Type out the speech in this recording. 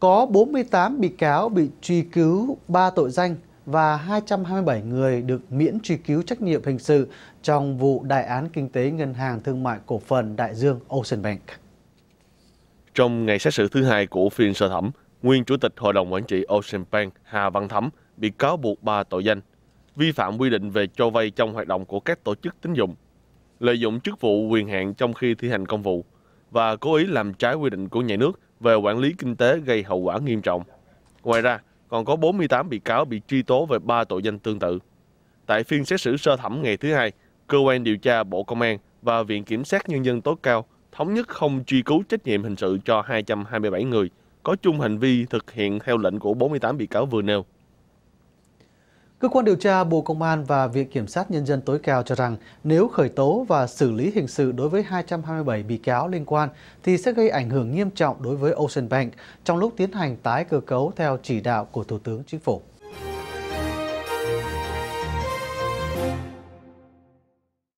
có 48 bị cáo bị truy cứu 3 tội danh và 227 người được miễn truy cứu trách nhiệm hình sự trong vụ đại án kinh tế Ngân hàng Thương mại Cổ phần Đại Dương Ocean Bank. Trong ngày xét xử thứ hai của phiên sơ thẩm, nguyên Chủ tịch Hội đồng Quản trị Ocean Bank Hà Văn Thắm bị cáo buộc 3 tội danh vi phạm quy định về cho vay trong hoạt động của các tổ chức tín dụng, lợi dụng chức vụ quyền hạn trong khi thi hành công vụ và cố ý làm trái quy định của nhà nước về quản lý kinh tế gây hậu quả nghiêm trọng. Ngoài ra, còn có 48 bị cáo bị truy tố về 3 tội danh tương tự. Tại phiên xét xử sơ thẩm ngày thứ hai, cơ quan điều tra Bộ Công an và Viện Kiểm sát Nhân dân tối cao thống nhất không truy cứu trách nhiệm hình sự cho 227 người có chung hành vi thực hiện theo lệnh của 48 bị cáo vừa nêu. Cơ quan điều tra Bộ Công an và Viện Kiểm sát Nhân dân tối cao cho rằng nếu khởi tố và xử lý hình sự đối với 227 bị cáo liên quan thì sẽ gây ảnh hưởng nghiêm trọng đối với Ocean Bank trong lúc tiến hành tái cơ cấu theo chỉ đạo của Thủ tướng Chính phủ.